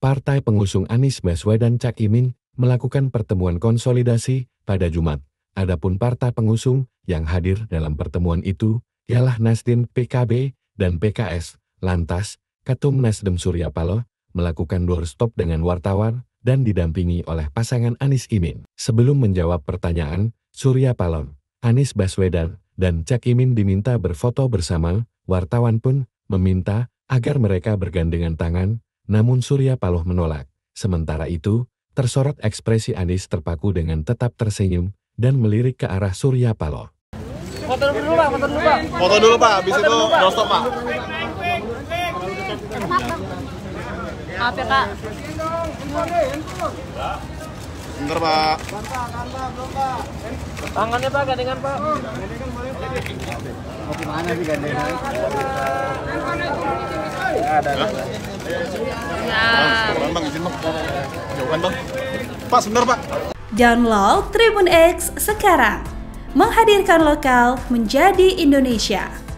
Partai pengusung Anies Baswedan Cak Imin melakukan pertemuan konsolidasi pada Jumat. Adapun partai pengusung yang hadir dalam pertemuan itu ialah Nasdem PKB dan PKS. Lantas, Ketum Nasdem Surya Paloh melakukan doorstop dengan wartawan dan didampingi oleh pasangan Anies Imin. Sebelum menjawab pertanyaan, Surya Paloh, Anies Baswedan, dan Cak Imin diminta berfoto bersama, wartawan pun meminta agar mereka bergandengan tangan namun Surya Paloh menolak. Sementara itu, tersorot ekspresi Anies terpaku dengan tetap tersenyum dan melirik ke arah Surya Paloh. Foto dulu pak, foto dulu pak. Foto dulu pak, habis itu doorstop pak. Maaf ya kak. Bentar pak. Tangannya pak, gandengan pak. Mau gimana sih gandengan? Ada. Eh, pak sebentar pak download Tribun X sekarang menghadirkan lokal menjadi Indonesia